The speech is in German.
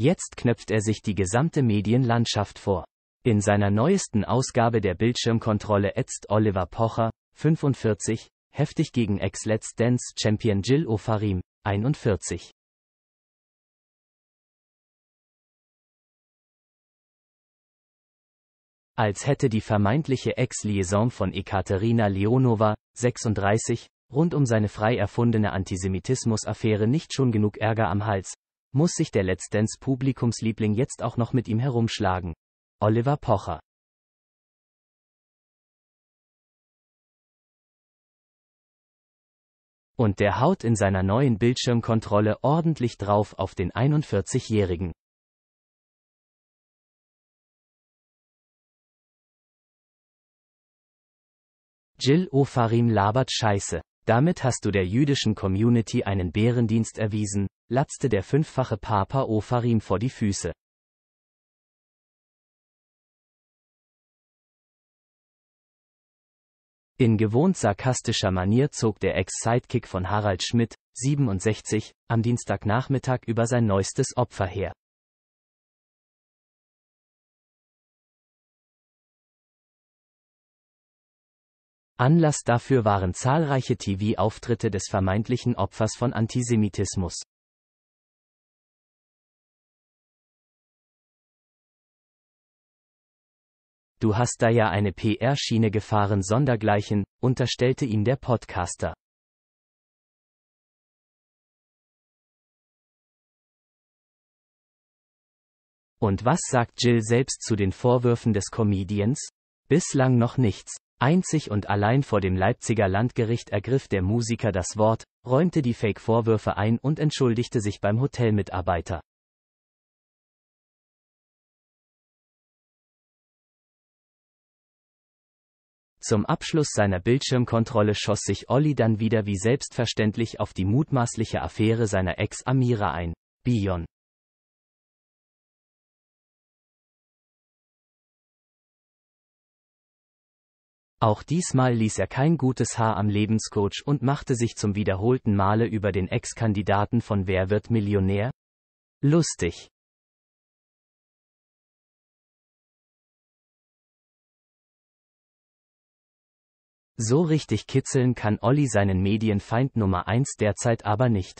Jetzt knöpft er sich die gesamte Medienlandschaft vor. In seiner neuesten Ausgabe der Bildschirmkontrolle ätzt Oliver Pocher, 45, heftig gegen Ex-Let's Dance Champion Jill Ofarim, 41. Als hätte die vermeintliche Ex-Liaison von Ekaterina Leonova, 36, rund um seine frei erfundene Antisemitismus-Affäre nicht schon genug Ärger am Hals, muss sich der Let's Dance Publikumsliebling jetzt auch noch mit ihm herumschlagen. Oliver Pocher. Und der haut in seiner neuen Bildschirmkontrolle ordentlich drauf auf den 41-Jährigen. Jill Ofarim labert Scheiße. Damit hast du der jüdischen Community einen Bärendienst erwiesen, latzte der fünffache Papa Ofarim vor die Füße. In gewohnt sarkastischer Manier zog der Ex-Sidekick von Harald Schmidt, 67, am Dienstagnachmittag über sein neuestes Opfer her. Anlass dafür waren zahlreiche TV-Auftritte des vermeintlichen Opfers von Antisemitismus. du hast da ja eine PR-Schiene gefahren sondergleichen, unterstellte ihm der Podcaster. Und was sagt Jill selbst zu den Vorwürfen des Comedians? Bislang noch nichts. Einzig und allein vor dem Leipziger Landgericht ergriff der Musiker das Wort, räumte die Fake-Vorwürfe ein und entschuldigte sich beim Hotelmitarbeiter. Zum Abschluss seiner Bildschirmkontrolle schoss sich Olli dann wieder wie selbstverständlich auf die mutmaßliche Affäre seiner Ex Amira ein. Bion. Auch diesmal ließ er kein gutes Haar am Lebenscoach und machte sich zum wiederholten Male über den Ex-Kandidaten von Wer wird Millionär? Lustig. So richtig kitzeln kann Olli seinen Medienfeind Nummer 1 derzeit aber nicht.